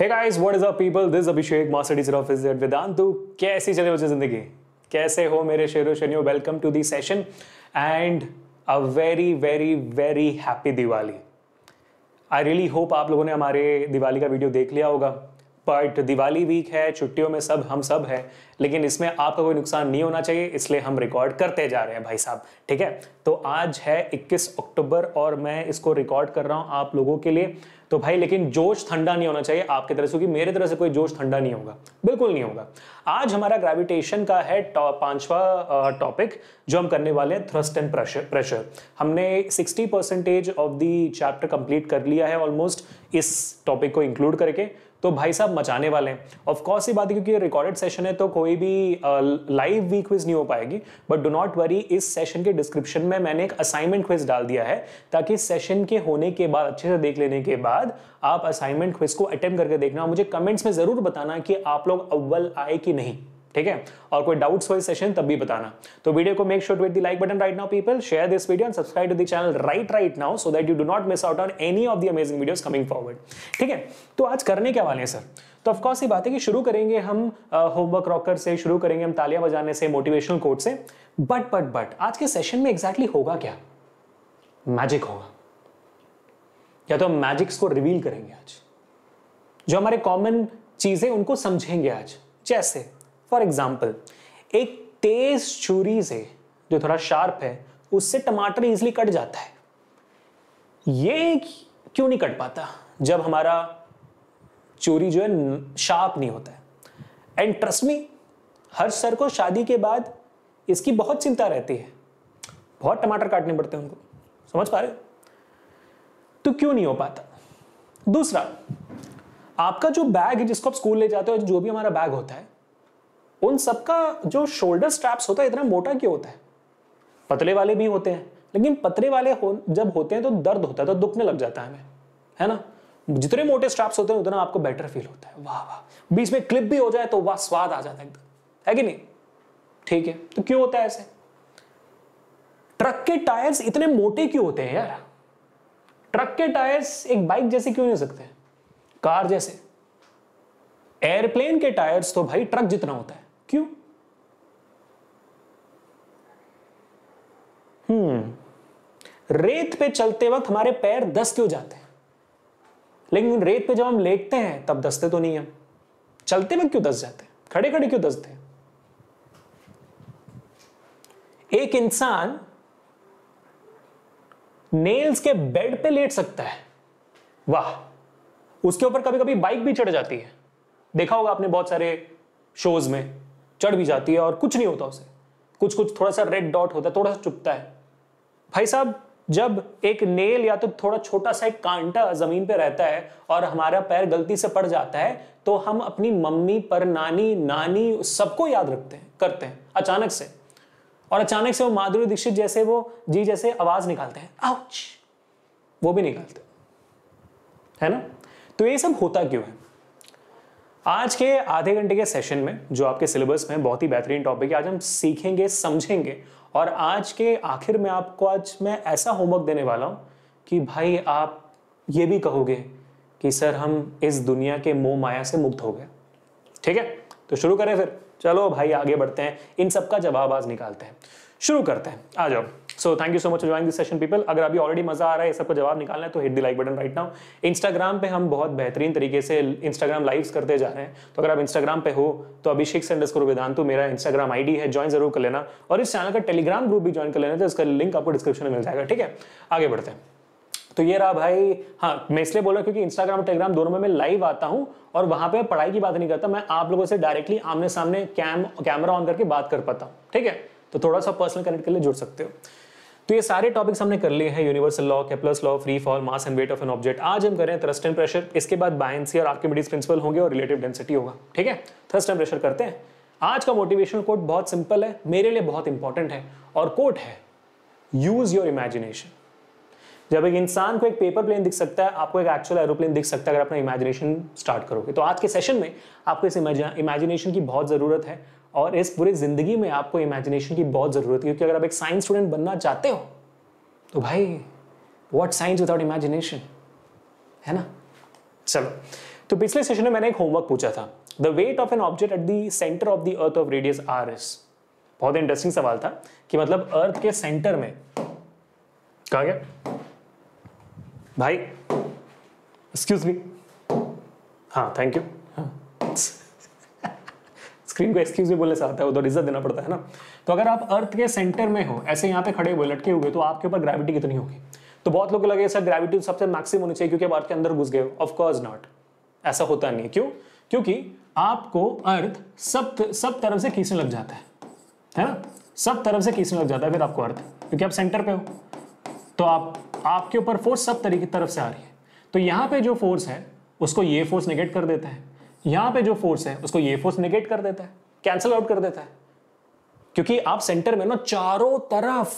Hey guys what is up people this Abhishek master teacher of is Vedantu कैसी चले मुझे जिंदगी कैसे हो मेरे शेरो शनियो welcome to the session and a very very very happy Diwali I really hope आप लोगों ने हमारे दिवाली का वीडियो देख लिया होगा बट दिवाली वीक है छुट्टियों में सब हम सब हैं लेकिन इसमें आपका कोई नुकसान नहीं होना चाहिए इसलिए हम रिकॉर्ड करते जा रहे हैं भाई साहब ठीक है तो आज है 21 अक्टूबर और मैं इसको रिकॉर्ड कर रहा हूँ आप लोगों के लिए तो भाई लेकिन जोश ठंडा नहीं होना चाहिए आपके तरह से क्योंकि मेरे तरह से कोई जोश ठंडा नहीं होगा बिल्कुल नहीं होगा आज हमारा ग्रेविटेशन का है पांचवा टॉपिक जो हम करने वाले हैं थ्रस्ट एंड प्रेशर हमने 60 percentage of the chapter complete कर लिया है ऑलमोस्ट इस टॉपिक को इंक्लूड करके तो भाई साहब मचाने वाले हैं ऑफकोर्स ये बात है क्योंकि रिकॉर्डेड सेशन है तो कोई भी लाइव वी क्विज नहीं हो पाएगी बट डो नॉट वरी इस सेशन के डिस्क्रिप्शन में मैंने एक असाइनमेंट क्विज डाल दिया है ताकि सेशन के होने के बाद अच्छे से देख लेने के बाद आप असाइनमेंट क्विज को अटेम्प्ट करके देखना मुझे कमेंट्स में ज़रूर बताना कि आप लोग अव्वल आए कि नहीं ठीक है और कोई डाउट्स हो इस सेशन तब भी बताना तो वीडियो को make sure to like button right now people share this video and subscribe to the channel right right now so that you do not miss out on any of the amazing videos coming forward ठीक है तो आज करने क्या वाले हैं sir तो of course ये बात है कि शुरू करेंगे हम होमवर्क रॉकर से शुरू करेंगे हम तालियां बजाने से मोटिवेशनल कोट से बट बट बट आज के सेशन में एग्जैक्टली exactly होगा क्या मैजिक होगा या तो हम मैजिक्स को रिवील करेंगे आज जो हमारे कॉमन चीजें उनको समझेंगे आज जैसे फॉर एग्जाम्पल एक तेज छुरी से जो थोड़ा शार्प है उससे टमाटर इजिली कट जाता है ये क्यों नहीं कट पाता जब हमारा चोरी जो है शार्प नहीं होता है एंड ट्रस्ट मी हर सर को शादी के बाद इसकी बहुत चिंता रहती है बहुत टमाटर काटने पड़ते हैं उनको समझ पा रहे तो क्यों नहीं हो पाता दूसरा आपका जो बैग है जिसको आप स्कूल ले जाते हो जो भी हमारा बैग होता है उन सबका जो शोल्डर स्ट्रैप्स होता है इतना मोटा क्यों होता है पतले वाले भी होते हैं लेकिन पतले वाले हो, जब होते हैं तो दर्द होता है तो दुखने लग जाता है हमें है ना जितने मोटे स्ट्रैप्स होते हैं उतना आपको बेटर फील होता है वाह वाह बीच में क्लिप भी हो जाए तो वाह स्वाद आ जाता है एकदम है कि नहीं ठीक है तो क्यों होता है ऐसे ट्रक के टायर्स इतने मोटे क्यों होते हैं यार ट्रक के टायर्स एक बाइक जैसे क्यों नहीं सकते कार जैसे एयरप्लेन के टायर्स तो भाई ट्रक जितना होता है क्यों हम्म रेत पे चलते वक्त हमारे पैर दस्त हो जाते हैं लेकिन रेत पे जब हम लेटते हैं तब दस्ते तो नहीं हम चलते वक्त क्यों दस जाते हैं खड़े खड़े क्यों दसते हैं एक इंसान नेल्स के बेड पे लेट सकता है वाह उसके ऊपर कभी कभी बाइक भी चढ़ जाती है देखा होगा आपने बहुत सारे शोज में चढ़ भी जाती है और कुछ नहीं होता उसे कुछ कुछ थोड़ा सा रेड डॉट होता है थोड़ा सा चुपता है भाई साहब जब एक नेल या तो थोड़ा छोटा सा एक कांटा जमीन पे रहता है और हमारा पैर गलती से पड़ जाता है तो हम अपनी मम्मी पर नानी नानी सबको याद रखते हैं करते हैं अचानक से और अचानक से वो माधुरी दीक्षित जैसे वो जी जैसे आवाज निकालते हैं आउच वो भी निकालते है ना तो ये सब होता क्यों है आज के आधे घंटे के सेशन में जो आपके सिलेबस में बहुत ही बेहतरीन टॉपिक है आज हम सीखेंगे समझेंगे और आज के आखिर में आपको आज मैं ऐसा होमवर्क देने वाला हूँ कि भाई आप ये भी कहोगे कि सर हम इस दुनिया के मोह माया से मुक्त हो गए ठीक है तो शुरू करें फिर चलो भाई आगे बढ़ते हैं इन सब का जवाब आज निकालते हैं शुरू करते हैं आ जाओ so thank you so much join this session people अगर अभी ऑलरेडी मजा आ रहा है सबको जवाब निकालना है तो hit the like button right now Instagram पे हम बहुत बेहतरीन तरीके से इंस्टाग्राम लाइव करते जा रहे हैं तो अगर आप इंस्टाग्राम पे हो तो अभिषेक सेंडस करो वेदांतु मेरा इंस्टाग्राम आईडी है ज्वाइन जरूर कर लेना और इस चैनल का टेलीग्राम ग्रुप भी ज्वाइन कर लेना तो इसका लिंक आपको डिस्क्रिप्शन में मिल जाएगा ठीक है आगे बढ़ते हैं तो ये रहा भाई हाँ मैं इसलिए बोल रहा हूँ क्योंकि इंस्टाग्राम और टेलीग्राम दोनों में मैं लाइव आता हूँ और वहां पे पढ़ाई की बात नहीं करता मैं आप लोगों से डायरेक्टली आमने सामने कैम कैमरा ऑन करके बात कर पाता हूँ ठीक है तो थोड़ा सा पर्सनल कनेक्ट के लिए जुड़ सकते हो तो ये सारे टॉपिक्स हमने कर लिए हैं universal law Kepler's law free fall mass and weight of an object आज हम करें थ्रस्ट एंड प्रेशर इसके बाद बायसी और आर्किमिडीज प्रिंसिपल होंगे और रिलेटिव डेंसिटी होगा ठीक है थ्रस्ट एंड प्रेशर करते हैं आज का मोटिवेशनल कोट बहुत सिंपल है मेरे लिए बहुत इंपॉर्टेंट है और कोट है यूज योर इमेजिनेशन जब एक इंसान को एक पेपर प्लेन दिख सकता है आपको एक एक्चुअल एरोप्लेन दिख सकता है अगर अपना इमेजिनेशन स्टार्ट करोगे तो आज के सेशन में आपको इस इमेजिनेशन की बहुत ज़रूरत है और इस पूरी ज़िंदगी में आपको इमेजिनेशन की बहुत ज़रूरत है क्योंकि अगर आप एक साइंस स्टूडेंट बनना चाहते हो तो भाई वॉट साइंस विदाउट इमेजिनेशन है ना चलो तो पिछले सेशन में मैंने एक होमवर्क पूछा था the weight of an object at the centre of the earth of radius R S बहुत इंटरेस्टिंग सवाल था कि मतलब अर्थ के सेंटर में कहा गया भाई एक्सक्यूज मी हाँ थैंक यू हाँ स्क्रीन को एक्सक्यूज भी बोलने से आता है उधर इज्जत तो देना पड़ता है ना तो अगर आप अर्थ के सेंटर में हो ऐसे यहाँ पे खड़े हुए लटके हुए तो आपके ऊपर ग्रेविटी कितनी होगी तो बहुत लोग लगे सर ग्रेविटी तो सबसे मैक्सिमम होनी चाहिए क्योंकि आप अर्थ के अंदर घुस गए ऑफकोर्स नॉट ऐसा होता नहीं क्यों क्योंकि आपको अर्थ सब सब तरफ से खींचने लग जाता है है ना सब तरफ से खींचने लग जाता है फिर आपको अर्थ क्योंकि आप सेंटर पे हो तो आप आपके ऊपर फोर्स सब तरीके तरफ से आ रही है तो यहाँ पे जो फोर्स है उसको ये फोर्स निगेट कर देता है यहां पे जो फोर्स है उसको ये फोर्स निगेट कर देता है कैंसिल आउट कर देता है क्योंकि आप सेंटर में ना चारों तरफ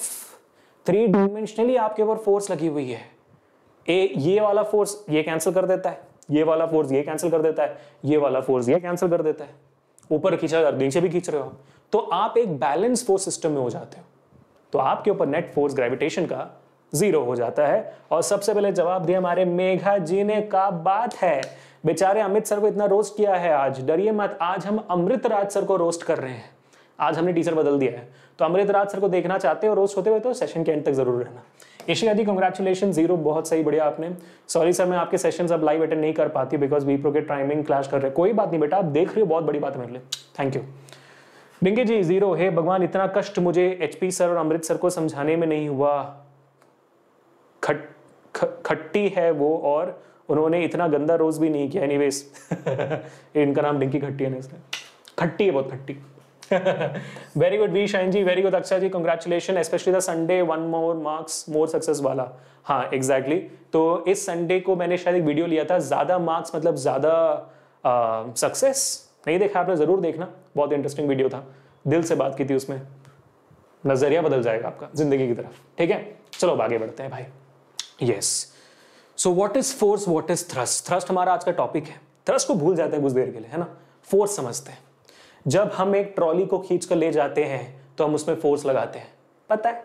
थ्री डायमेंशनली आपके ऊपर फोर्स लगी हुई है ए ये वाला फोर्स ये कैंसिल कर देता है ये वाला फोर्स ये कैंसिल कर देता है ये वाला फोर्स ये कैंसिल कर देता है ऊपर खींचा नीचे भी खींच रहे हो तो आप एक बैलेंस फोर्स सिस्टम में हो जाते हो तो आपके ऊपर नेट फोर्स ग्रेविटेशन का जीरो हो जाता है और सबसे पहले जवाब दिया हमारे मेघा जी ने का बात है बेचारे अमित सर को इतना रोस्ट किया है आज डरिए मत आज हम अमृत राज सर को रोस्ट कर रहे हैं आज हमने टीचर बदल दिया है तो अमृत राज सर को देखना चाहते हो रोस्ट होते हुए तो सेशन के एंड तक जरूर रहना ईशिका जी कंग्रेचुलेशन जीरो बहुत सही बढ़िया आपने सॉरी सर मैं आपके सेशन अब लाइव अटेंड नहीं कर पाती बिकॉज वी प्रो के टाइमिंग क्लैश कर रहे हैं कोई बात नहीं बेटा आप देख रहे हो बहुत बड़ी बात मेरे लिए thank you Dinki ji zero हे भगवान इतना कष्ट मुझे एचपी सर और अमृत सर को समझाने में नहीं हुआ खट ख, खट्टी है वो और उन्होंने इतना गंदा रोज भी नहीं किया एनी इनका नाम डिंकी खट्टी है ना इसका खट्टी है बहुत खट्टी वेरी गुड वी शाइन जी very good Akshay ji congratulation specially the Sunday one more marks more success वाला हाँ एग्जैक्टली exactly. तो इस संडे को मैंने शायद एक वीडियो लिया था ज़्यादा मार्क्स मतलब ज़्यादा सक्सेस नहीं देखा आपने ज़रूर देखना बहुत इंटरेस्टिंग वीडियो था दिल से बात की थी उसमें नज़रिया बदल जाएगा आपका ज़िंदगी की तरफ ठीक है चलो आगे बढ़ते हैं भाई yes yes. So what is force what is thrust thrust हमारा आज का टॉपिक है थ्रस्ट को भूल जाते हैं कुछ देर के लिए है ना फोर्स समझते हैं जब हम एक ट्रॉली को खींच कर ले जाते हैं तो हम उसमें फोर्स लगाते हैं पता है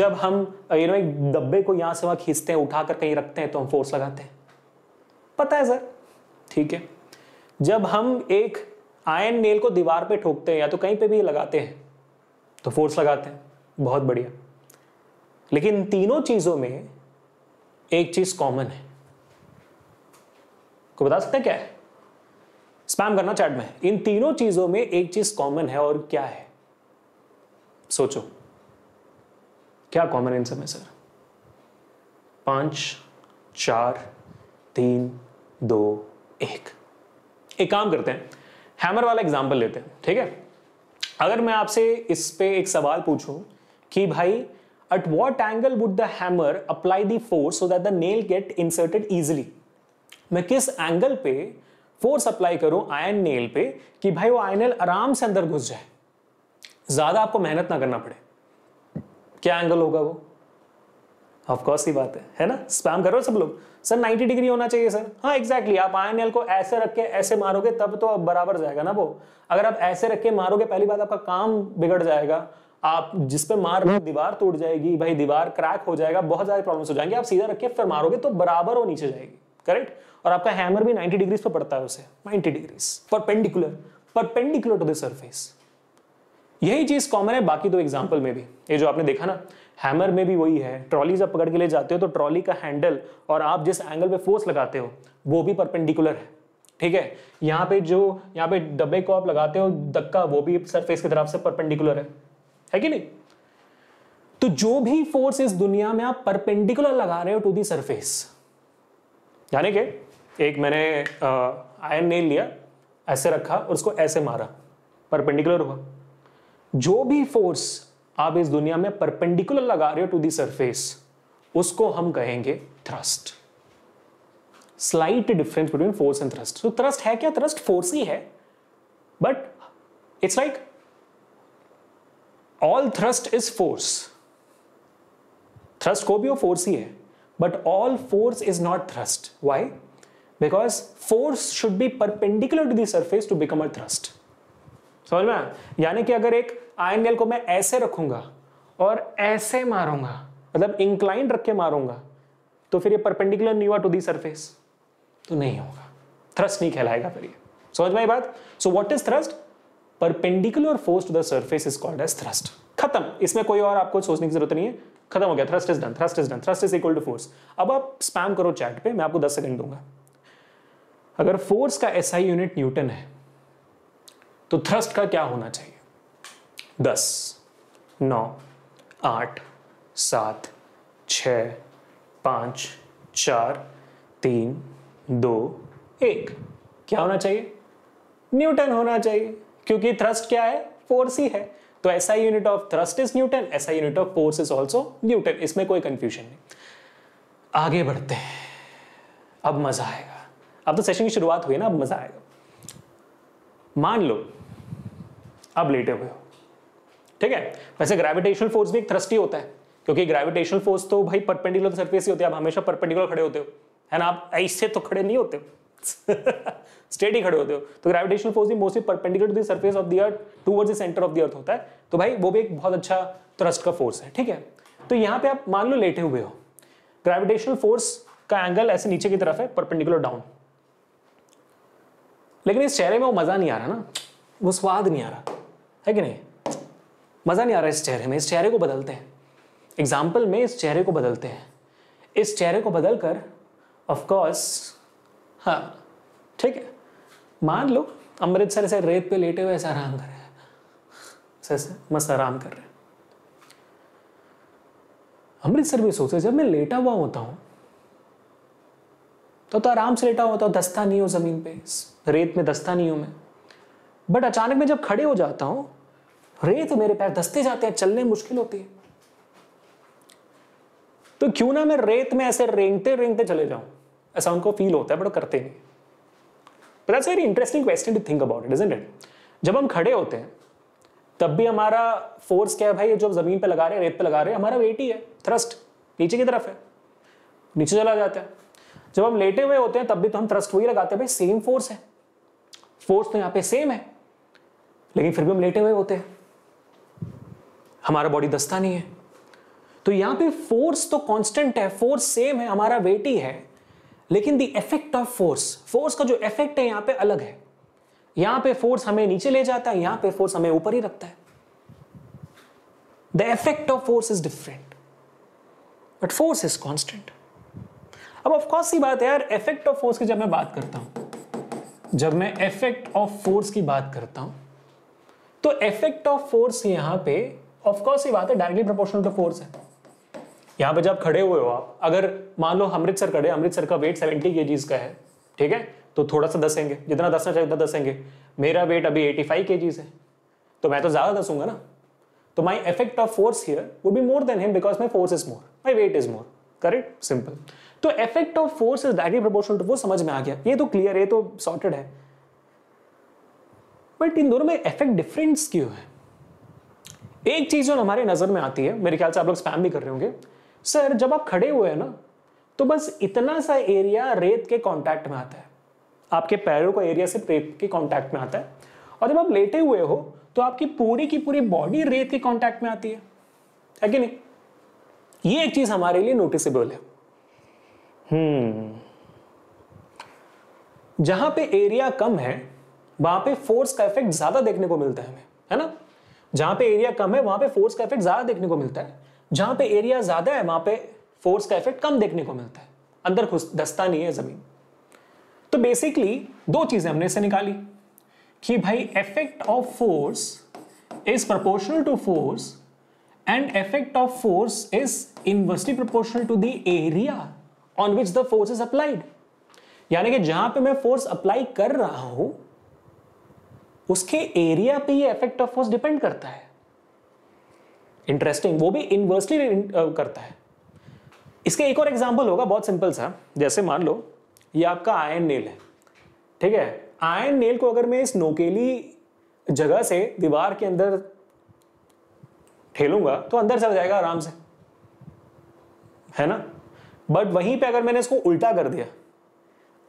जब हम यू नो एक डब्बे को यहां से वहां खींचते हैं उठाकर कहीं रखते हैं तो हम फोर्स लगाते हैं पता है सर ठीक है जब हम एक आयन नेल को दीवार पे ठोकते हैं या तो कहीं पे भी लगाते हैं तो फोर्स लगाते हैं बहुत बढ़िया लेकिन तीनों चीज़ों में एक चीज कॉमन है को बता सकते हैं क्या है स्पैम करना चैट में इन तीनों चीजों में एक चीज कॉमन है और क्या है सोचो क्या कॉमन है इन सब में सर पांच चार तीन दो एक एक काम करते हैं हैमर वाला एग्जाम्पल लेते हैं ठीक है अगर मैं आपसे इस पे एक सवाल पूछूं कि भाई at what angle would the hammer apply the force so that the nail get inserted easily मैं किस एंगल पे फोर्स अप्लाई करूं आयन नेल पे कि भाई वो आयन नेल आराम से अंदर घुस जाए ज्यादा आपको मेहनत ना करना पड़े क्या एंगल होगा वो ऑफकोर्स ही बात है है ना स्पैम करो सब लोग सर 90 डिग्री होना चाहिए सर हाँ एग्जैक्टली exactly, आप आयन नेल को ऐसे रख के ऐसे मारोगे तब तो अब बराबर जाएगा ना वो अगर आप ऐसे रख के मारोगे पहली बात आपका काम बिगड़ जाएगा आप जिस पे मार रहे दीवार टूट जाएगी भाई दीवार क्रैक हो जाएगा बहुत सारे प्रॉब्लम्स हो जाएंगे आप सीधा रखिए फिर मारोगे तो बराबर वो नीचे जाएगी करेक्ट और आपका हैमर भी 90 डिग्रीज पर पड़ता है उसे 90 degrees perpendicular perpendicular to the surface यही चीज कॉमन है बाकी दो एग्जाम्पल में भी ये जो आपने देखा ना हैमर में भी वही है ट्रॉली जब पकड़ के ले जाते हो तो ट्रॉली का हैंडल और आप जिस एंगल पे फोर्स लगाते हो वो भी परपेंडिकुलर है ठीक है यहाँ पे जो यहाँ पे डब्बे को आप लगाते हो धक्का वो भी सरफेस की तरफ से परपेंडिकुलर है है कि नहीं तो जो भी फोर्स इस दुनिया में आप परपेंडिकुलर लगा रहे हो टू दी सरफेस यानी कि एक मैंने आयन नेल लिया ऐसे रखा और उसको ऐसे मारा परपेंडिकुलर हुआ जो भी फोर्स आप इस दुनिया में परपेंडिकुलर लगा रहे हो टू दी सरफेस उसको हम कहेंगे thrust slight difference between force and thrust तो थ्रस्ट है क्या थ्रस्ट फोर्स ही है but it's like all thrust is force thrust को भी वो फोर्स ही है but all force is not thrust why because force should be perpendicular to the surface to become a thrust समझ में यानी कि अगर एक आयन नेल को मैं ऐसे रखूंगा और ऐसे मारूंगा मतलब इंक्लाइंड रख के मारूंगा तो फिर ये परपेंडिकुलर नहीं हुआ टू दी सरफेस तो नहीं होगा थ्रस्ट नहीं कहलाएगा फिर ये समझ में बात so what is thrust perpendicular force to the surface is called as thrust खत्म इसमें कोई और आपको सोचने की जरूरत नहीं है खत्म हो गया thrust is done thrust is done thrust is equal to force अब आप स्पैम करो चैट पे मैं आपको 10 सेकंड दूंगा अगर फोर्स का आई यूनिट न्यूटन है तो थ्रस्ट का क्या होना चाहिए दस नौ आठ सात छ पाँच चार तीन दो एक क्या होना चाहिए न्यूटन होना चाहिए क्योंकि थ्रस्ट क्या है फोर्स ही है तो ऐसा unit of thrust is newton ऐसा unit of force is also newton इसमें कोई कंफ्यूजन नहीं आगे बढ़ते हैं अब मजा आएगा अब तो सेशन की शुरुआत हुई ना अब मजा आएगा मान लो अब लेटे हुए हो ठीक है वैसे ग्रेविटेशनल फोर्स भी एक थ्रस्ट ही होता है क्योंकि ग्रेविटेशनल फोर्स तो भाई परपेंडिकुलर सरफेस तो ही होती है आप हमेशा परपेंडिकुलर खड़े होते हो है ना आप ऐसे तो खड़े नहीं होते हो स्टेट ही खड़े होते हो तो ग्रेविटेशन फोर्स भी mostly perpendicular to the surface of the earth towards the centre of the earth होता है तो भाई वो भी एक बहुत अच्छा थ्रस्ट का फोर्स है ठीक है तो यहाँ पे आप मान लो लेटे हुए हो ग्रेविटेशनल फोर्स का एंगल ऐसे नीचे की तरफ है परपेंडिकुलर डाउन लेकिन इस चेहरे में वो मजा नहीं आ रहा ना वो स्वाद नहीं आ रहा है कि नहीं मजा नहीं आ रहा इस चेहरे में इस चेहरे को बदलते हैं एग्जाम्पल में इस चेहरे को बदलते हैं इस चेहरे को बदलकर ऑफकोर्स हाँ ठीक है मान लो अमृतसर ऐसे रेत पे लेटे हुए ऐसे आराम कर रहे हैं ऐसे मस्त आराम कर रहे हैं अमृतसर भी सोचे जब मैं लेटा हुआ होता हूं तो तो आराम से लेटा होता हूं दस्ता नहीं हो जमीन पे रेत में दस्ता नहीं हो मैं बट अचानक मैं जब खड़े हो जाता हूं रेत मेरे पैर दस्ते जाते हैं चलने मुश्किल होती है तो क्यों ना मैं रेत में ऐसे रेंगते रेंगते चले जाऊं ऐसा उनको फील होता है बट वो करते नहीं but that's very interesting question to think about it isn't it जब हम खड़े होते हैं तब भी हमारा फोर्स क्या है भाई जो जमीन पे लगा रहे हैं रेत पे लगा रहे हैं हमारा वेट ही है थ्रस्ट नीचे की तरफ है नीचे चला जाता है जब हम लेटे हुए होते हैं तब भी तो हम थ्रस्ट वही लगाते हैं भाई सेम फोर्स है फोर्स तो यहाँ पे सेम है लेकिन फिर भी हम लेटे हुए होते हैं हमारा बॉडी दस्ता नहीं है तो यहां पे फोर्स तो कांस्टेंट है फोर्स सेम है हमारा वेट ही है लेकिन the effect of force force का जो इफेक्ट है यहां पे अलग है यहां पे फोर्स हमें नीचे ले जाता है यहां पे फोर्स हमें ऊपर ही रखता है the effect of force is different but force is constant अब ऑफकोर्स ही बात है यार इफेक्ट ऑफ फोर्स की जब मैं बात करता हूं जब मैं इफेक्ट ऑफ फोर्स की बात करता हूं तो इफेक्ट ऑफ फोर्स यहां पर ऑफकोर्स ही बात है डायरेक्टली प्रोपोर्शनल टू फोर्स है यहाँ पे जब खड़े हुए हो आप अगर मान लो अमृतसर खड़े अमृतसर का वेट सेवेंटी के का है ठीक है तो थोड़ा सा दसेंगे जितना दसना चाहिए उतना दसेंगे मेरा वेट अभी एटी फाइव के है तो मैं तो ज़्यादा दसूंगा ना तो my effect of force here would be more than him because my force is more my weight is more correct simple तो effect of force is directly proportional to वो समझ में आ गया ये तो क्लियर है तो सॉर्टेड है बट इन दोनों में इफेक्ट डिफरेंस क्यों है एक चीज जो हमारे नजर में आती है मेरे ख्याल से आप लोग स्पैम भी कर रहे होंगे सर जब आप खड़े हुए हैं ना तो बस इतना सा एरिया रेत के कांटेक्ट में आता है आपके पैरों का एरिया सिर्फ रेत के कांटेक्ट में आता है और जब आप लेटे हुए हो तो आपकी पूरी की पूरी बॉडी रेत के कांटेक्ट में आती है है कि नहीं ये एक चीज हमारे लिए नोटिसेबल है हम्म जहां पे एरिया कम है वहां पे फोर्स का इफेक्ट ज्यादा देखने को मिलता है हमें है ना जहां पे एरिया कम है वहां पे फोर्स का इफेक्ट ज्यादा देखने को मिलता है जहां पे एरिया ज्यादा है वहां पे फोर्स का इफेक्ट कम देखने को मिलता है अंदर दस्ता नहीं है जमीन तो बेसिकली दो चीजें हमने इसे निकाली कि भाई effect of force is proportional to force and effect of force is inversely proportional to the area on which the force is applied यानी कि जहां पे मैं फोर्स अप्लाई कर रहा हूं उसके एरिया पे ये इफेक्ट ऑफ फोर्स डिपेंड करता है इंटरेस्टिंग वो भी इनवर्सली uh, करता है इसके एक और एग्जाम्पल होगा बहुत सिंपल सा जैसे मान लो ये आपका आयन नेल है ठीक है आयन नेल को अगर मैं इस नोकेली जगह से दीवार के अंदर ठेलूंगा तो अंदर चल जाएगा आराम से है ना बट वहीं पे अगर मैंने इसको उल्टा कर दिया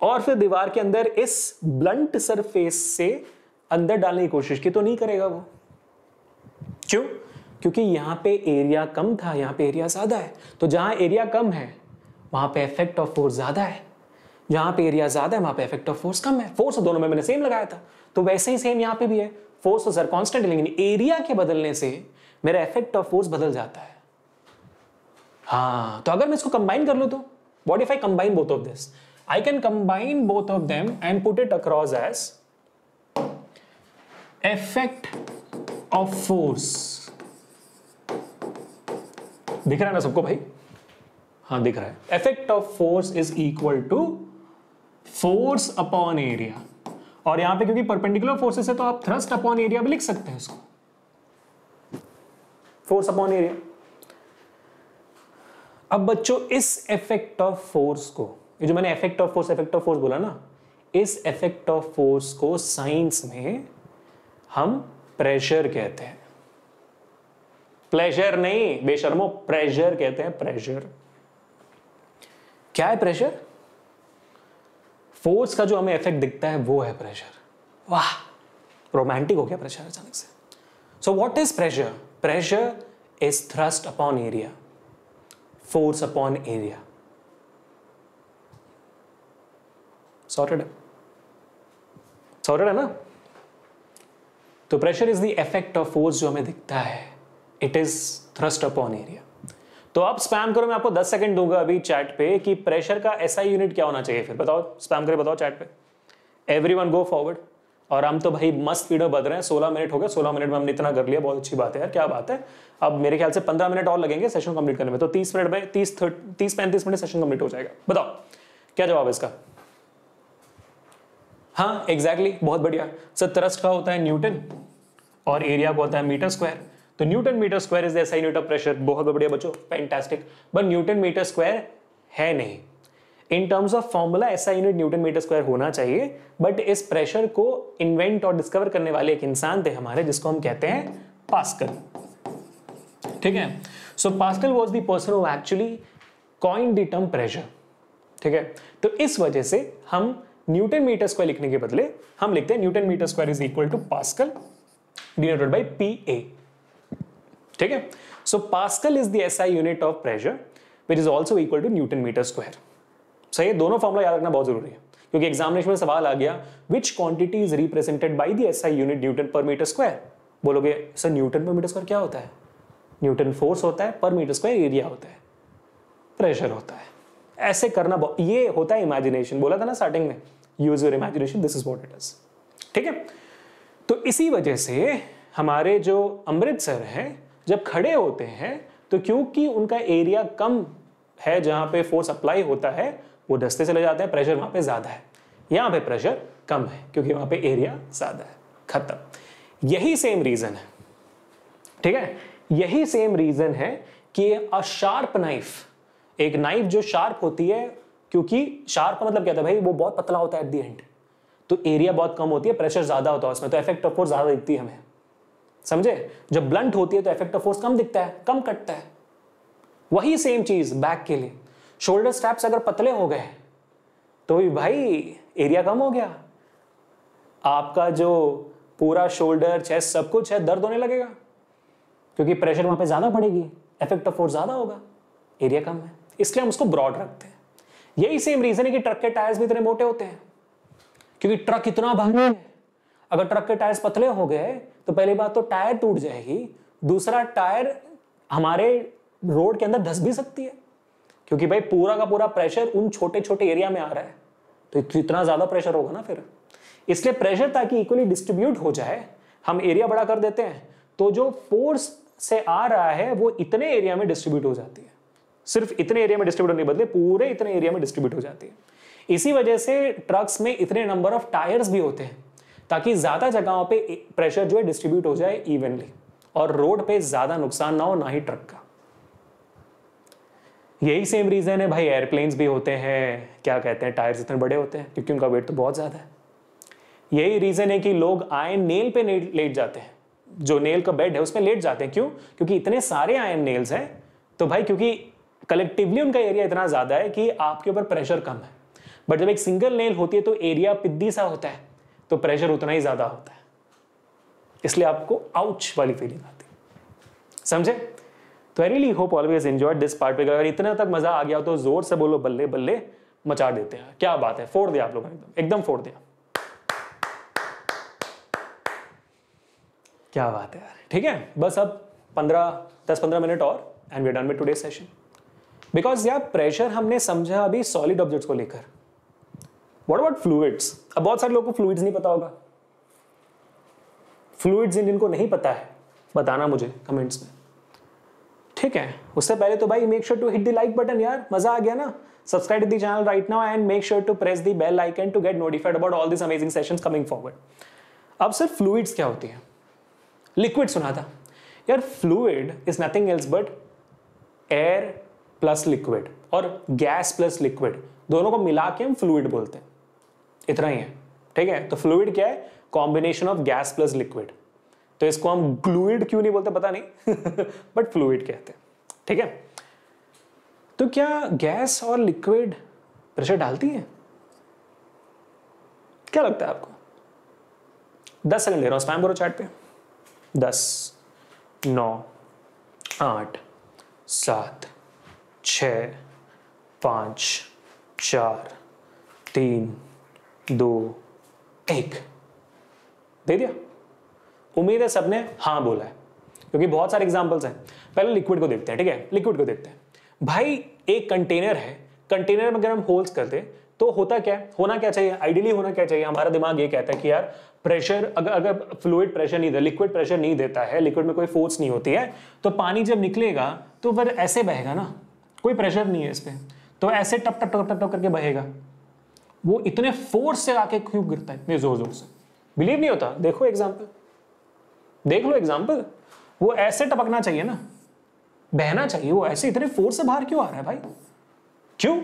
और फिर दीवार के अंदर इस ब्लंट सरफेस से अंदर डालने की कोशिश की तो नहीं करेगा वो क्यों क्योंकि यहाँ पे एरिया कम था यहाँ पे एरिया ज़्यादा है तो जहाँ एरिया कम है वहाँ पे इफेक्ट ऑफ फोर्स ज़्यादा है जहाँ पे एरिया ज़्यादा है वहाँ पे इफेक्ट ऑफ फोर्स कम है फोर्स दोनों में मैंने सेम लगाया था तो वैसे ही सेम यहाँ पे भी है फोर्स तो सर कॉन्स्टेंट लेकिन एरिया के बदलने से मेरा इफेक्ट ऑफ फोर्स बदल जाता है हाँ तो अगर मैं इसको कंबाइन कर लूँ तो what if I combine both of this I can combine both of them and put it across as effect of force दिख रहा है ना सबको भाई हाँ दिख रहा है effect of force is equal to force upon area और यहां पे क्योंकि परपेंडिकुलर फोर्सेस है तो आप थ्रस्ट अपॉन एरिया भी लिख सकते हैं उसको फोर्स अपॉन एरिया अब बच्चों इस इफेक्ट ऑफ फोर्स को ये जो मैंने effect of force effect of force बोला ना इस इफेक्ट ऑफ फोर्स को साइंस में हम प्रेशर कहते हैं प्लेजर नहीं बेशर्मो प्रेशर कहते हैं प्रेशर क्या है प्रेशर फोर्स का जो हमें इफेक्ट दिखता है वो है प्रेशर वाह रोमांटिक हो गया प्रेशर अचानक से so what is pressure pressure is thrust upon area force upon area sorted sorted है ना तो pressure is the effect of force जो हमें दिखता है it is thrust upon area तो आप स्पैम करो मैं आपको 10 सेकंड दूंगा अभी चैट पे कि प्रेशर का ऐसा यूनिट क्या होना चाहिए फिर बताओ स्पैम करके बताओ चैट पे एवरीवन गो फॉरवर्ड और हम तो भाई मस्त वीडियो बद रहे हैं सोलह मिनट हो गए सोलह मिनट में हमने इतना कर लिया बहुत अच्छी बात है यार क्या बात है अब मेरे ख्याल से पंद्रह मिनट और लगेंगे सेशन कंप्लीट करने में तो तीस मिनट में तीस तीस पैंतीस मिनट सेशन कंप्लीट हो जाएगा बताओ क्या जवाब है इसका हाँ एग्जैक्टली exactly, बहुत बढ़िया सर थ्रस्ट का होता है न्यूटन और एरिया का होता है मीटर स्क्वायर तो newton metre square is the unit of pressure बहुत बढ़िया बच्चों fantastic but newton metre square है नहीं इन टर्म्स ऑफ फॉर्मूला ऐसा यूनिट न्यूटन मीटर स्क्वायर होना चाहिए बट इस प्रेशर को इन्वेंट और डिस्कवर करने वाले एक इंसान थे हमारे जिसको हम कहते हैं पास्कल ठीक है so Pascal was the person who actually coin the term pressure ठीक है तो इस वजह से हम न्यूटन मीटर स्क्वायर लिखने के बदले हम लिखते हैं newton metre square is equal to pascal denoted by P A ठीक है so pascal is the SI unit of pressure which is also equal to newton metre square सही है दोनों फॉर्मुला याद रखना बहुत जरूरी है क्योंकि एग्जामिनेशन में सवाल आ गया which quantity is represented by the SI unit newton per metre square बोलोगे sir newton per metre square क्या होता है न्यूटन फोर्स होता है पर मीटर स्क्वायर एरिया होता है प्रेशर होता है ऐसे करना ये होता है इमेजिनेशन बोला था ना स्टार्टिंग में use your imagination this is what it is ठीक है तो इसी वजह से हमारे जो अमृतसर हैं जब खड़े होते हैं तो क्योंकि उनका एरिया कम है जहां पे फोर्स अप्लाई होता है वो दस्ते चले जाते हैं प्रेशर वहां पे ज़्यादा है यहां पे प्रेशर कम है क्योंकि वहां पे एरिया ज़्यादा है खत्म यही सेम रीज़न है ठीक है यही सेम रीज़न है कि अ शार्प नाइफ एक नाइफ जो शार्प होती है क्योंकि शार्प का मतलब क्या था भाई वो बहुत पतला होता है एट दी एंड तो एरिया बहुत कम होती है प्रेशर ज़्यादा होता है उसमें तो इफेक्ट ऑफ फोर्स ज़्यादा दिखती है हमें समझे जब ब्लंट होती है तो इफेक्ट ऑफ फोर्स कम दिखता है कम कटता है वही सेम चीज बैक के लिए शोल्डर स्ट्रैप्स अगर पतले हो गए तो भी भाई एरिया कम हो गया आपका जो पूरा शोल्डर चेस्ट सब कुछ है दर्द होने लगेगा क्योंकि प्रेशर वहां पे ज्यादा पड़ेगी इफेक्ट ऑफ फोर्स ज्यादा होगा एरिया कम है इसलिए हम उसको ब्रॉड रखते हैं यही सेम रीजन है कि ट्रक के टायर्स भी इतने मोटे होते हैं क्योंकि ट्रक इतना भारी है अगर ट्रक के टायर्स पतले हो गए तो पहली बात तो टायर टूट जाएगी दूसरा टायर हमारे रोड के अंदर धस भी सकती है क्योंकि भाई पूरा का पूरा प्रेशर उन छोटे छोटे एरिया में आ रहा है तो इतना ज़्यादा प्रेशर होगा ना फिर इसलिए प्रेशर ताकि इक्वली डिस्ट्रीब्यूट हो जाए हम एरिया बड़ा कर देते हैं तो जो फोर्स से आ रहा है वो इतने एरिया में डिस्ट्रीब्यूट हो जाती है सिर्फ इतने एरिया में डिस्ट्रीब्यूट होने बदले पूरे इतने एरिया में डिस्ट्रीब्यूट हो जाती है इसी वजह से ट्रक्स में इतने नंबर ऑफ टायर्स भी होते हैं ताकि ज़्यादा जगहों पे प्रेशर जो है डिस्ट्रीब्यूट हो जाए इवनली और रोड पे ज़्यादा नुकसान ना हो ना ही ट्रक का यही सेम रीज़न है भाई एयरप्लेन्स भी होते हैं क्या कहते हैं टायर्स इतने बड़े होते हैं क्योंकि उनका वेट तो बहुत ज़्यादा है यही रीज़न है कि लोग आयन नेल पे लेट जाते हैं जो नेल का बेड है उसमें लेट जाते हैं क्यों क्योंकि इतने सारे आयन नेल्स हैं तो भाई क्योंकि कलेक्टिवली उनका एरिया इतना ज़्यादा है कि आपके ऊपर प्रेशर कम है बट जब एक सिंगल नेल होती है तो एरिया पिद्दी सा होता है तो प्रेशर उतना ही ज़्यादा होता है इसलिए आपको आउच वाली फीलिंग आती है समझे तो I really hope always enjoy this part अगर इतना तक मजा आ गया तो जोर से बोलो बल्ले बल्ले मचा देते हैं क्या बात है फोड़ दिया आप लोगों ने एकदम एकदम फोड़ दिया क्या बात है यार ठीक है बस अब पंद्रह दस पंद्रह मिनट और and we done with today session because यार प्रेशर हमने समझा अभी सॉलिड ऑब्जेक्ट्स को लेकर वट अबाउट फ्लूड्स अब बहुत सारे लोगों को फ्लूड्स नहीं पता होगा फ्लूड्स इन जिनको नहीं पता है बताना मुझे कमेंट्स में ठीक है उससे पहले तो भाई make sure to hit the like button यार मजा आ गया ना subscribe to the right now and make sure to press press bell icon to get notified about all this amazing sessions coming forward अब सर फ्लूड्स क्या होती है liquid सुना था यार fluid is nothing else but air plus liquid और gas plus liquid दोनों को मिला के हम फ्लूड बोलते हैं इतना ही है ठीक है तो फ्लूड क्या है combination of gas plus liquid तो इसको हम ग्लूइड क्यों नहीं बोलते पता नहीं बट फ्लूड कहते हैं ठीक है तो क्या गैस और लिक्विड प्रेशर डालती है क्या लगता है आपको दस सेकंड ले रहा हूं स्पैम करो चार्ट पे दस नौ आठ सात छ पांच चार तीन दो एक दे दिया उम्मीद है सबने हाँ बोला है क्योंकि बहुत सारे एग्जाम्पल्स हैं पहले लिक्विड को देखते हैं ठीक है लिक्विड को देखते हैं भाई एक कंटेनर है कंटेनर में अगर हम होल्स करते तो होता क्या होना क्या चाहिए आइडियली होना क्या चाहिए हमारा दिमाग ये कहता है कि यार प्रेशर अगर अगर फ्लूड प्रेशर नहीं दे लिक्विड प्रेशर नहीं देता है लिक्विड में कोई फोर्स नहीं होती है तो पानी जब निकलेगा तो फिर ऐसे बहेगा ना कोई प्रेशर नहीं है इस पर तो ऐसे टप टप टप टप टप करके बहेगा वो इतने फोर्स से आके क्यों गिरता है इतने जोर जोर से बिलीव नहीं होता देखो एग्जाम्पल देख लो एग्जाम्पल वो ऐसे टपकना चाहिए ना बहना चाहिए वो ऐसे इतने फोर्स से बाहर क्यों आ रहा है भाई क्यों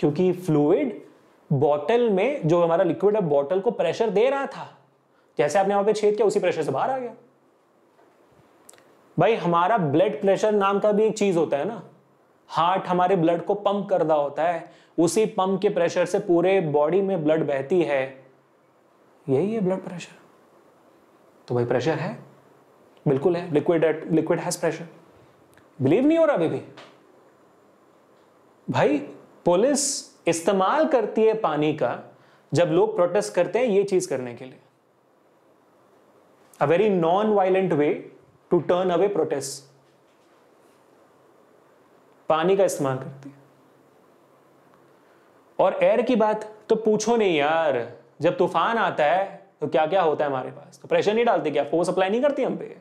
क्योंकि फ्लूड बॉटल में जो हमारा लिक्विड है बॉटल को प्रेशर दे रहा था जैसे आपने वहां पे छेद किया उसी प्रेशर से बाहर आ गया भाई हमारा ब्लड प्रेशर नाम का भी एक चीज होता है ना हार्ट हमारे ब्लड को पंप कर रहा होता है उसी पंप के प्रेशर से पूरे बॉडी में ब्लड बहती है यही है ब्लड प्रेशर तो भाई प्रेशर है बिल्कुल है liquid liquid has pressure believe नहीं हो रहा अभी भी भाई पुलिस इस्तेमाल करती है पानी का जब लोग प्रोटेस्ट करते हैं ये चीज करने के लिए a very non violent way to turn away protest पानी का इस्तेमाल करती है और एयर की बात तो पूछो नहीं यार जब तूफान आता है तो क्या क्या होता है हमारे पास तो प्रेशर नहीं डालती क्या फोर्स अप्लाई नहीं करती हम पे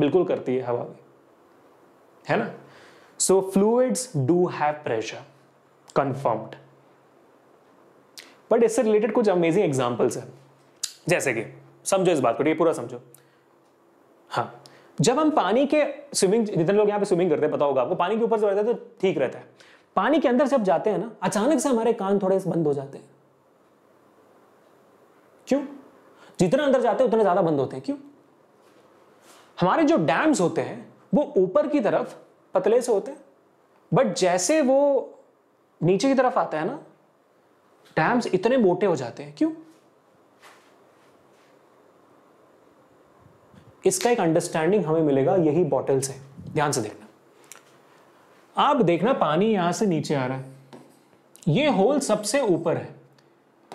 बिल्कुल करती है हवा भी है ना so fluids do have pressure confirmed but इससे रिलेटेड कुछ अमेजिंग एग्जाम्पल्स है जैसे कि समझो इस बात को ये पूरा समझो हाँ जब हम पानी के स्विमिंग जितने लोग यहाँ पे स्विमिंग करते हैं पता होगा आपको पानी के ऊपर से रहता है तो ठीक रहता है पानी के अंदर जब जाते हैं ना अचानक से हमारे कान थोड़े बंद हो जाते हैं क्यों जितना अंदर जाते हैं उतने ज्यादा बंद होते हैं क्यों हमारे जो डैम्स होते हैं वो ऊपर की तरफ पतले से होते हैं बट जैसे वो नीचे की तरफ आता है ना डैम्स इतने मोटे हो जाते हैं क्यों इसका एक अंडरस्टैंडिंग हमें मिलेगा यही बॉटल से ध्यान से देखना आप देखना पानी यहां से नीचे आ रहा है ये होल सबसे ऊपर है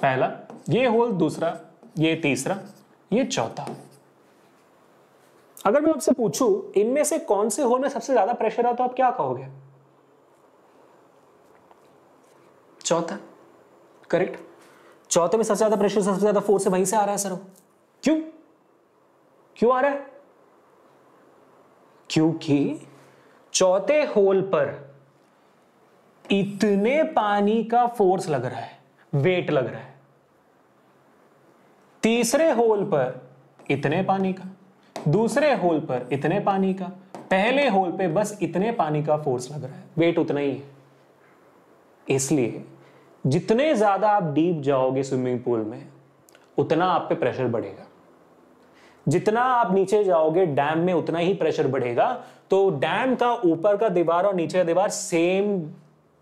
पहला ये होल दूसरा ये तीसरा ये चौथा अगर मैं आपसे पूछूं इनमें से कौन से होल में सबसे ज्यादा प्रेशर आता तो आप क्या कहोगे चौथा करेक्ट चौथे में सबसे ज्यादा प्रेशर सबसे ज्यादा फोर्स वहीं से आ रहा है सर क्यों क्यों आ रहा है क्योंकि चौथे होल पर इतने पानी का फोर्स लग रहा है वेट लग रहा है तीसरे होल पर इतने पानी का दूसरे होल पर इतने पानी का पहले होल पे बस इतने पानी का फोर्स लग रहा है वेट उतना ही है इसलिए जितने ज्यादा आप डीप जाओगे स्विमिंग पूल में उतना आप पे प्रेशर बढ़ेगा जितना आप नीचे जाओगे डैम में उतना ही प्रेशर बढ़ेगा तो डैम का ऊपर का दीवार और नीचे का दीवार सेम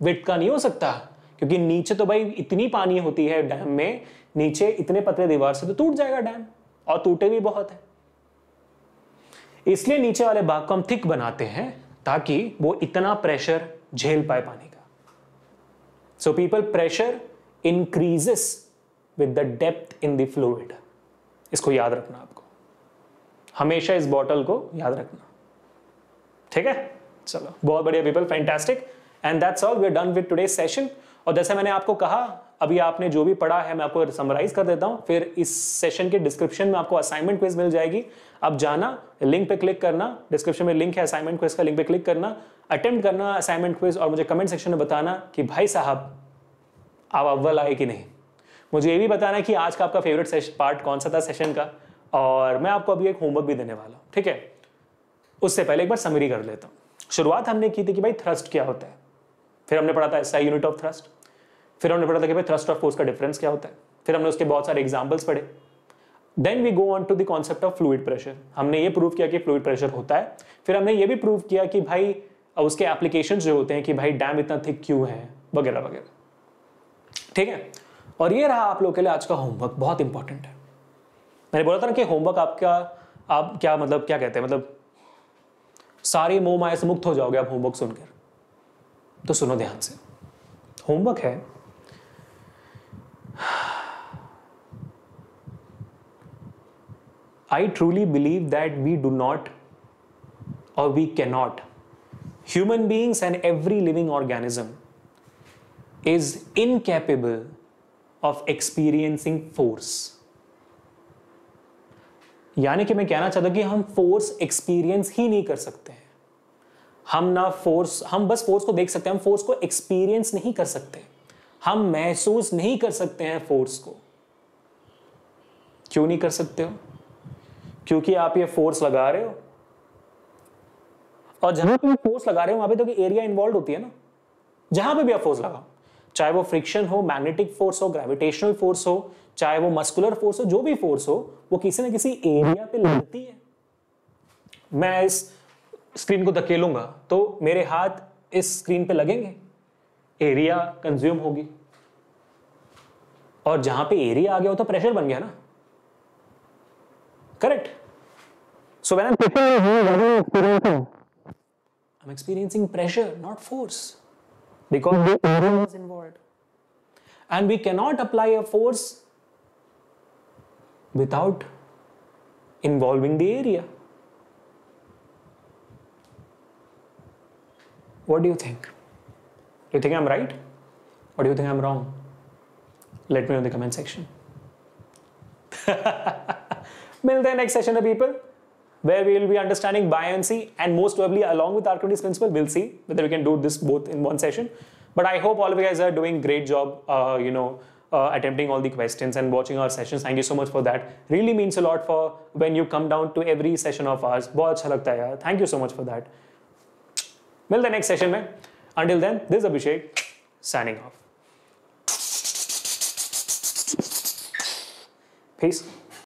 विट का नहीं हो सकता क्योंकि नीचे तो भाई इतनी पानी होती है डैम में नीचे इतने पतले दीवार से तो टूट जाएगा डैम और टूटे भी बहुत है इसलिए नीचे वाले भाग को हम थिक बनाते हैं ताकि वो इतना प्रेशर झेल पाए पानी का so people pressure increases with the depth in the fluid इसको याद रखना आपको हमेशा इस बॉटल को याद रखना ठीक है चलो बहुत बढ़िया people fantastic and that's all we done with today session और जैसे मैंने आपको कहा अभी आपने जो भी पढ़ा है मैं आपको समराइज कर देता हूँ फिर इस सेशन के डिस्क्रिप्शन में आपको असाइनमेंट क्विज मिल जाएगी अब जाना लिंक पे क्लिक करना डिस्क्रिप्शन में लिंक है असाइनमेंट क्विज का लिंक पे क्लिक करना अटेम्प्ट करना असाइनमेंट क्विज और मुझे कमेंट सेक्शन में बताना कि भाई साहब आप अव्वल आए कि नहीं मुझे ये भी बताना कि आज का आपका फेवरेट पार्ट कौन सा था सेशन का और मैं आपको अभी एक होमवर्क भी देने वाला हूँ ठीक है उससे पहले एक बार समरी कर लेता हूँ शुरुआत हमने की थी कि भाई थ्रस्ट क्या होता है फिर हमने पढ़ा था एसआई यूनिट ऑफ थ्रस्ट फिर हमने पढ़ा था कि भाई थ्रस्ट और फोर्स का डिफरेंस क्या होता है फिर हमने उसके बहुत सारे एग्जाम्पल्स पढ़े then we go on to the concept of fluid pressure हमने ये प्रूव किया कि फ्लूड प्रेशर होता है फिर हमने ये भी प्रूव किया कि भाई उसके एप्लीकेशन जो होते हैं कि भाई डैम इतना थिक क्यों है वगैरह वगैरह ठीक है और ये रहा आप लोग के लिए आज का होमवर्क बहुत इंपॉर्टेंट है मैंने बोला था ना कि होमवर्क आपका आप क्या मतलब क्या कहते हैं मतलब सारी मोह माया से मुक्त हो जाओगे आप होमवर्क सुनकर तो सुनो ध्यान से होमवर्क है I truly believe that we do not और we cannot human beings and every living organism is incapable of experiencing force यानी कि मैं कहना चाहता हूँ कि हम फोर्स एक्सपीरियंस ही नहीं कर सकते हैं हम ना फोर्स हम बस फोर्स को देख सकते हैं हम फोर्स को एक्सपीरियंस नहीं कर सकते हम महसूस नहीं कर सकते हैं फोर्स को क्यों नहीं कर सकते हो क्योंकि आप ये फोर्स लगा रहे हो और जहां पे फोर्स लगा रहे हो वहां पे तो एरिया इन्वॉल्व होती है ना जहां पे भी आप फोर्स लगाओ चाहे वो फ्रिक्शन हो मैग्नेटिक फोर्स हो ग्रेविटेशनल फोर्स हो चाहे वो मस्कुलर फोर्स हो जो भी फोर्स हो वो किसी ना किसी एरिया पे लगती है मैं इस स्क्रीन को धकेलूंगा तो मेरे हाथ इस स्क्रीन पे लगेंगे एरिया कंज्यूम होगी और जहां पे एरिया आ गया हो तो प्रेशर बन गया ना correct so when am am experiencing pressure not force because and we cannot apply a force without involving the area. What do you think? Do you think I'm right? Or do you think I'm wrong? Let me know in the comment section. Mill the next session, the people, where we will be understanding buoyancy and most probably along with Archimedes principle, we'll see whether we can do this both in one session. But I hope all of you guys are doing great job, uh, you know, uh, attempting all the questions and watching our sessions. Thank you so much for that. Really means a lot for when you come down to every session of ours. बहुत अच्छा लगता है यार. Thank you so much for that. Till the next session में. Until then, this is Abhishek signing off. Peace.